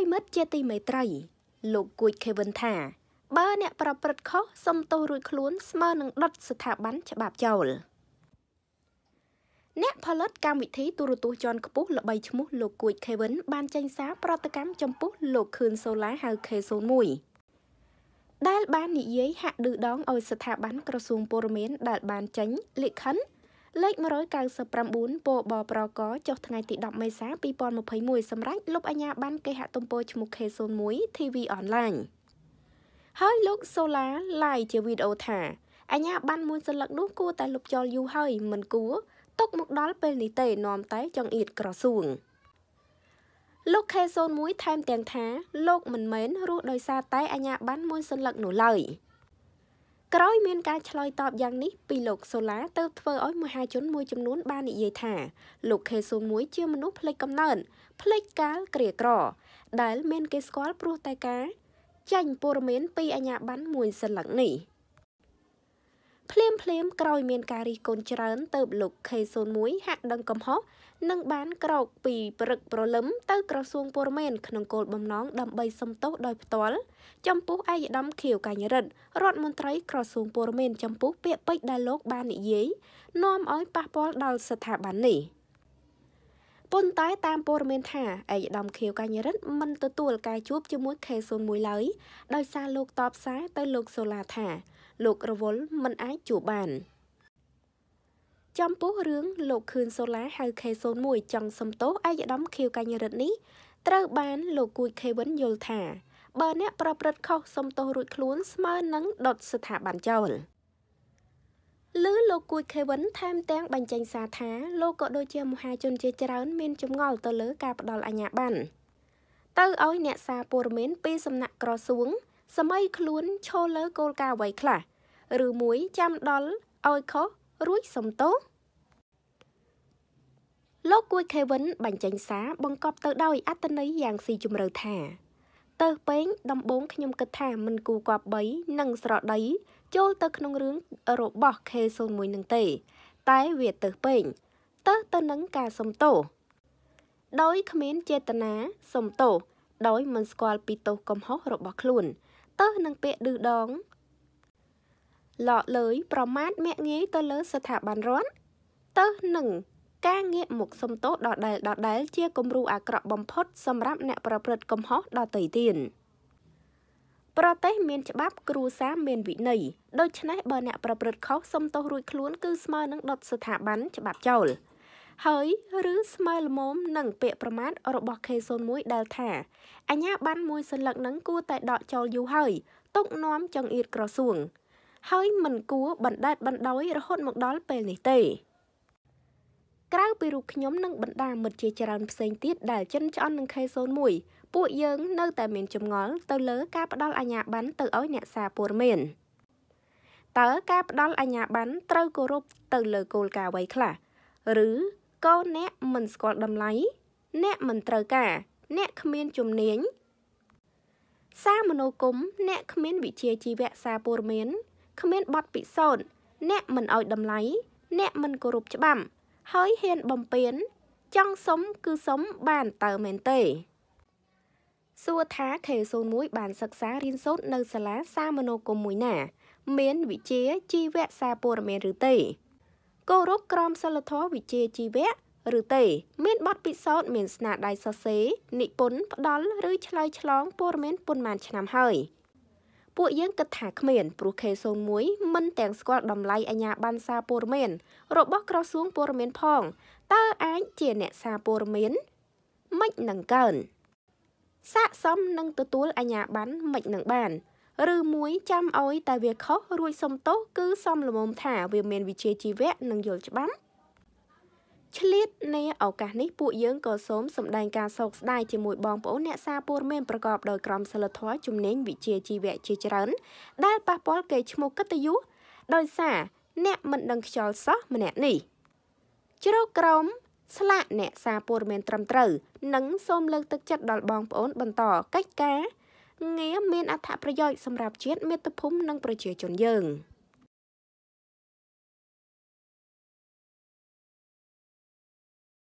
រិមិត្តជាទីមេត្រី លោកគួយខេវិនថាបើអ្នកប្រព្រឹត្តខុសសុំទោសរួចខ្លួនស្មើនឹងដុតស្ថាប័នច្បាប់ចោលអ្នកផលិតកម្មវិធី ទូរទស្សន៍ជាន់ខ្ពស់ល្បីឈ្មោះលោកគួយខេវិន បានចេញសារប្រតិកម្មចំពោះលោកខឿនសូឡាហៅ K01 ដែលបាននិយាយហាក់ឌឺដងឲ្យស្ថាប័នក្រសួងពលរដ្ឋដែលបានចេញលិខិតលេខ199ពបប្រកចុះថ្ងៃទី10មេសា2021សម្រាប់លុបអាជ្ញាប័ណ្ណគេហទំព័រឈ្មោះ K01 TV Online ហើយលោក Sola ឡាយជាវីដេអូថាអាជ្ញាប័ណ្ណមួយសន្លឹកនោះគួរតែលុបចោលយូរហើយមិនគួរຕົកមកដល់ពេលនេះទេនាំតែចង្អៀតក្រសួងលោក K01 ថែមទាំងថាលោកមិនមែនរស់ដោយសារតែអាជ្ញាប័ណ្ណមួយសន្លឹកនោះឡើយ។ក្រោយមានការឆ្លើយតបយ៉ាងនេះពីលោកសូឡាទៅធ្វើឲ្យមហាជនមួយចំនួនបាននិយាយថា លោកខេសូមួយជាមនុស្សភ្លេចកំណើនភ្លេចកាលគ្រាក្រ ដែល មាន គេស្គាល់ព្រោះតែការចាញ់ព័ត៌មានពីអាញាបានមួយសិលឹកនេះ។ភ្លាមភ្លាមក្រោយមានការរិះគន់ច្រើន ទៅលោក K01 ហាក់ដឹងកំហុសនិងបានក្រោកពីព្រឹកប្រលឹមទៅក្រសួងព័ត៌មានក្នុងគោលបំណង ដើម្បីសំទោសដោយផ្ទាល់ចំពោះឯកឧត្តមខៀវកញ្ញរិទ្ធរដ្ឋមន្ត្រីក្រសួងព័ត៌មានចំពោះពាក្យពេចន៍ដែលលោកបាននិយាយ នាំឲ្យប៉ះពាល់ដល់ស្ថាប័ននេះ។ប៉ុន្តែតាមព័ត៌មានថាឯកឧត្តមខៀវកញ្ញរិទ្ធមិនទទួល ការជួបជាមួយខេសុនមួយឡើយដោយសារលោកតបសារទៅលោកសូឡាថា លោករវល់មិនអាចជួបបាន ចំពោះរឿងលោកខឿនសូឡាហៅ K01 ចង់សំទោសឯកឧត្តមខៀវកញ្ញរិទ្ធនេះត្រូវ បានលោកគួយ ខេវិនយល់ថា បើអ្នកប្រព្រឹត្តខុសសំទោសរួចខ្លួនស្មើនឹងដុតស្ថាប័នចោលឬលោកគួយ ខេវិនថែមទាំងបញ្ចេញសារថាលោកក៏ដូចជាមហាជនជាច្រើនមានចម្ងល់ទៅលើការផ្ដល់អាជ្ញាប័ណ្ណទៅឲ្យអ្នកសារព័ត៌មានពីសំណាក់ក្រសួងសម័យខ្លួនឈលលើគោលការណ៍អ្វីខ្លះឬមួយចាំដល់ឲ្យខុសរួចសំទោសលោកគួយខេវិនបញ្ចេញសារបង្កប់ទៅដោយអត្តន័យយ៉ាងស៊ីជម្រៅថា ទៅពេងដំបងខ្ញុំគិតថាមិនគូគប3និងស្រដីចូលទៅក្នុងរឿងរបស់ K01 នឹងទេ តែវាទៅពេញទៅទៅនឹងការសំទោសដោយគ្មានចេតនាសំទោសដោយមិនស្គាល់ពីទោសកំហុសរបស់ខ្លួន ទៅនឹងពាក្យឌឺដងលោកលើយប្រមាថមាក់ងាយទៅលើស្ថាប័នរដ្ឋទៅនឹងការងាកមកសំទោសដដែលដដែលជាគំរូអាក្រក់បំផុតសម្រាប់អ្នកប្រព្រឹត្តកំហុសដទៃទៀត។ប្រទេសមានច្បាប់គ្រួសារមានវិន័យដូច្នេះបើអ្នកប្រព្រឹត្តខុសសុំទោសរួចខ្លួនគឺស្មើនឹងដុតស្ថាប័នច្បាប់ចោលហើយឬស្មើល្មមនឹងពាក្យប្រមាថរបស់ K01 ដែលថាអញ្ញាបានមួយសន្លឹកនឹងគួរតែដកចោលយូរហើយទុកនាំចង្អៀតក្រសួងហើយមិនគួរបណ្ដេតបណ្ដោយរហូតមកដល់ពេលនេះទេក្រៅពីរូបខ្ញុំនិងបណ្ដាមិត្តជាច្រើនផ្សេងទៀតដែលចិនឆ្អន់នឹង K01 ពួកយើងនៅតែមានចម្ងល់ទៅលើការផ្ដល់អាជ្ញាប័ណ្ណទៅឲ្យអ្នកសារព័ត៌មានតើការផ្ដល់អាជ្ញាប័ណ្ណត្រូវគោរពទៅលើគោលការណ៍អ្វីខ្លះឬក៏អ្នកមិនស្គាល់តម្លៃអ្នកមិនត្រូវការ អ្នកគ្មានជំនាញសារមនោគមអ្នកគ្មានវិជ្ជាជីវៈសារព័ត៌មានគ្មានបទពិសោធន៍អ្នកមិនឲ្យតម្លៃអ្នកមិនគោរពច្បាប់ហើយហ៊ានបំពេញចង់សុំគឺសុំបានតើមែនទេ សួរថា K01 បានសិក្សារៀនសូត្រនៅសាលាសាមណូគមមួយណា មានវិជ្ជាជីវៈសារព័ត៌មានឬទេគោរពក្រមសីលធម៌វិជ្ជា ជីវៈឬទេ មានបទពិសោធន៍មានស្នាដៃសរសេរនិពន្ធផ្ដល់ឬឆ្លើយឆ្លងព័ត៌មានប៉ុន្មានឆ្នាំហើយ។ពួកយើងគិតថាគ្មានព្រោះ K01 មិនទាំងស្គាល់តម្លៃអាញាបានសារព័ត៌មានរបស់ក្រសួងព័ត៌មានផងតើអាចជាអ្នកសារព័ត៌មានមិននឹងកើនស័កសមនឹងទទួលអាញាបានមិននឹង បាន ឬមួយចាំអោយតែវាខុសរួចសុំទោសគឺសំលមុំថាវា មានវិជាជីវៈនិងយល់ច្បាស់ឆ្លៀតនៃឱកាសនេះពួកយើងក៏សូមសម្ដែងការសោកស្ដាយជាមួយបងប្អូនអ្នកសារព័ត៌មានប្រកបដោយក្រមសីលធម៌ជំនាញវិជ្ជាជីវៈជាច្រើនដែលប៉ះពាល់កេរ្តិ៍ឈ្មោះកិត្តិយសដោយសារអ្នកមិនដឹងខ្យល់សោះម្នាក់នេះជ្រោកក្រមស្លាកអ្នកសារព័ត៌មានត្រឹមត្រូវនិង សូមលើកទឹកចិត្តដល់បងប្អូនបន្តកិច្ចការងារមានអត្ថប្រយោជន៍សម្រាប់ជាតិមាតុភូមិនិងប្រជាជនយើង។